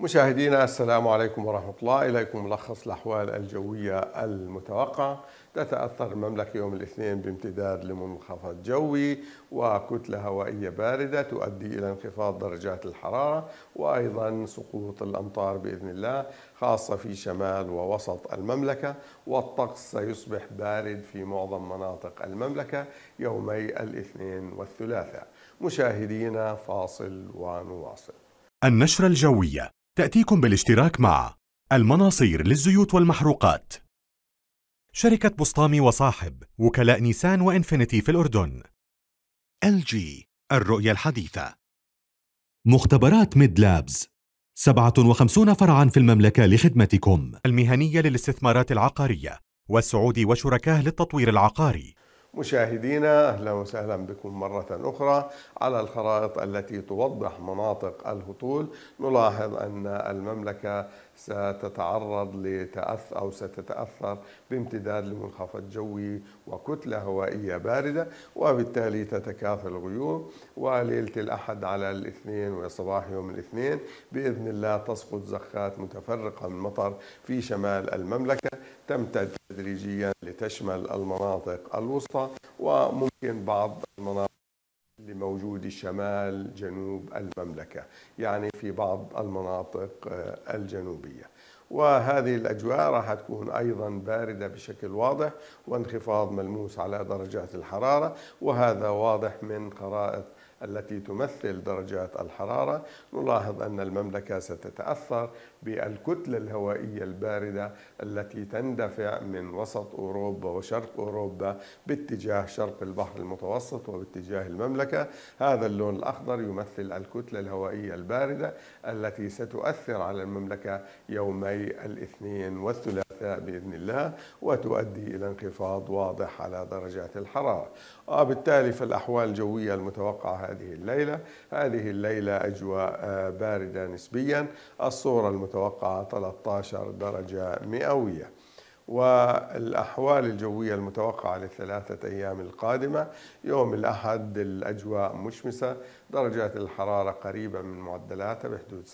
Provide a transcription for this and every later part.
مشاهدينا السلام عليكم ورحمة الله إليكم ملخص الأحوال الجوية المتوقعة تتأثر المملكة يوم الاثنين بامتداد لمنخفض جوي وكتلة هوائية باردة تؤدي إلى انخفاض درجات الحرارة وأيضا سقوط الأمطار بإذن الله خاصة في شمال ووسط المملكة والطقس سيصبح بارد في معظم مناطق المملكة يومي الاثنين والثلاثاء مشاهدينا فاصل ونواصل النشرة الجوية تأتيكم بالاشتراك مع المناصير للزيوت والمحروقات شركة بسطامي وصاحب وكلاء نيسان وإنفينيتي في الأردن ال جي الرؤية الحديثة مختبرات ميد لابز 57 فرعا في المملكة لخدمتكم المهنية للاستثمارات العقارية والسعودي وشركاه للتطوير العقاري مشاهدينا اهلا وسهلا بكم مره اخرى على الخرائط التي توضح مناطق الهطول نلاحظ ان المملكه ستتعرض لتأث أو ستتأثر بامتداد لمنخفض جوي وكتلة هوائية باردة وبالتالي تتكاثر الغيوم وليلة الأحد على الاثنين وصباح يوم الاثنين بإذن الله تسقط زخات متفرقة من المطر في شمال المملكة تمتد تدريجيا لتشمل المناطق الوسطى وممكن بعض المناطق موجودة شمال جنوب المملكة يعني في بعض المناطق آه، الجنوبية وهذه الأجواء راح تكون أيضا باردة بشكل واضح وانخفاض ملموس على درجات الحرارة وهذا واضح من خرائط التي تمثل درجات الحرارة نلاحظ أن المملكة ستتأثر بالكتلة الهوائية الباردة التي تندفع من وسط أوروبا وشرق أوروبا باتجاه شرق البحر المتوسط وباتجاه المملكة هذا اللون الأخضر يمثل الكتلة الهوائية الباردة التي ستؤثر على المملكة يومي الاثنين والثلاثاء الثلاثاء بإذن الله وتؤدي إلى انخفاض واضح على درجات الحرارة وبالتالي فالأحوال الجوية المتوقعة هذه الليلة هذه الليلة أجواء آه، باردة نسبيا الصورة المتوقعة 13 درجة مئوية والأحوال الجوية المتوقعة للثلاثة أيام القادمة يوم الأحد الأجواء مشمسة درجات الحرارة قريبة من معدلاتها بحدود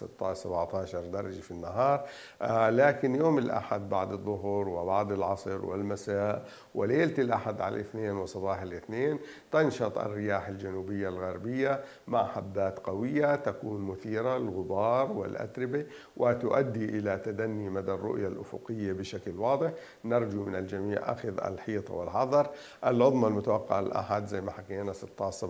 16-17 درجة في النهار آه، لكن يوم الأحد بعد الظهر وبعد العصر والمساء وليلة الأحد على الاثنين وصباح الاثنين تنشط الرياح الجنوبية الغربية مع حبات قوية تكون مثيرة للغبار والأتربة وتؤدي إلى تدني مدى الرؤية الأفقية بشكل واضح نرجو من الجميع أخذ الحيطة والحذر العظمى المتوقع الأحد زي ما حكينا 16-17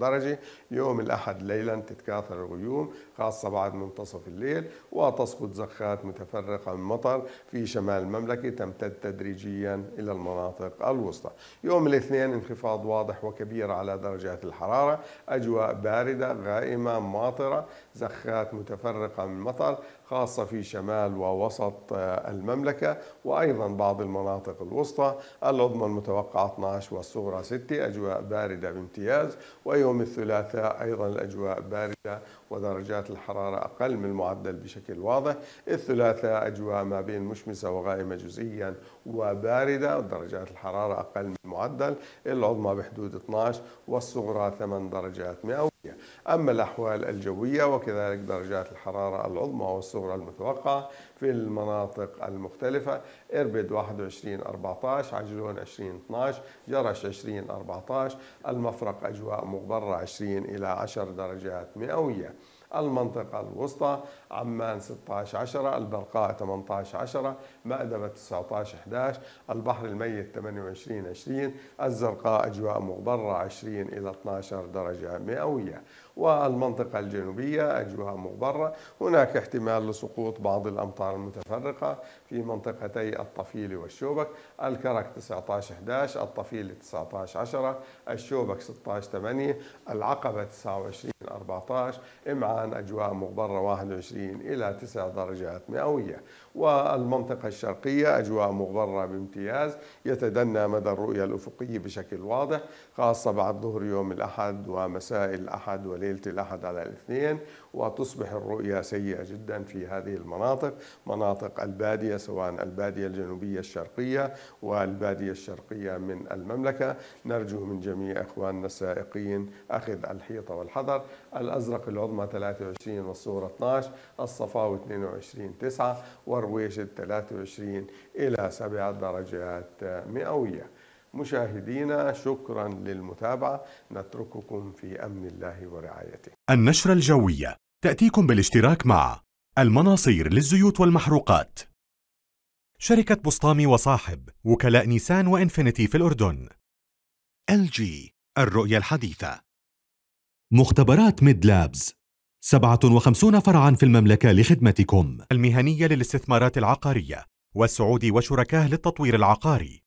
درجة يوم يوم الأحد ليلا تتكاثر الغيوم خاصة بعد منتصف الليل وتسقط زخات متفرقة من مطر في شمال المملكة تمتد تدريجيا إلى المناطق الوسطى يوم الاثنين انخفاض واضح وكبير على درجات الحرارة أجواء باردة غائمة ماطرة زخات متفرقة من مطر خاصة في شمال ووسط آه، المملكة وأيضا بعض المناطق الوسطى العظمى المتوقعة 12 والصغرى 6 أجواء باردة بامتياز ويوم الثلاثاء أيضا الأجواء باردة ودرجات الحرارة أقل من المعدل بشكل واضح الثلاثاء أجواء ما بين مشمسة وغائمة جزئيا وباردة ودرجات الحرارة أقل من المعدل العظمى بحدود 12 والصغرى 8 درجات مئوية أما الأحوال الجوية وكذلك درجات الحرارة العظمى والصغرى المتوقعة في المناطق المختلفة إربد 21 14 عجلون 20 12 جرش 20 14 المفرق أجواء مغبرة 20 إلى 10 درجات مئوية المنطقة الوسطى عمان 16 10 البرقاء 18 10 مأدبة 19 11 البحر الميت 28 20 الزرقاء أجواء مغبرة 20 إلى 12 درجة مئوية والمنطقة الجنوبية أجواء مغبرة هناك احتمال لسقوط بعض الأمطار المتفرقة في منطقتي الطفيل والشوبك الكرك 19 11 الطفيل 19 10 الشوبك 16 8 العقبة 29 14 إمعان أجواء مغبرة 21 إلى 9 درجات مئوية والمنطقة الشرقية أجواء مغبرة بامتياز يتدنى مدى الرؤية الأفقية بشكل واضح خاصة بعد ظهر يوم الأحد ومساء الأحد والليل ليلة الأحد على الاثنين وتصبح الرؤية سيئة جدا في هذه المناطق مناطق البادية سواء البادية الجنوبية الشرقية والبادية الشرقية من المملكة نرجو من جميع إخواننا السائقين أخذ الحيطة والحذر الأزرق العظمى 23 والصورة 12 الصفاوي 22 9 والرويشد 23 إلى 7 درجات مئوية مشاهدينا شكرا للمتابعة نترككم في أمن الله ورعايته النشرة الجوية تأتيكم بالاشتراك مع المناصير للزيوت والمحروقات شركة بسطامي وصاحب وكلاء نيسان وإنفينيتي في الأردن ال جي الرؤية الحديثة مختبرات ميد لابز 57 فرعا في المملكة لخدمتكم المهنية للاستثمارات العقارية والسعودي وشركاه للتطوير العقاري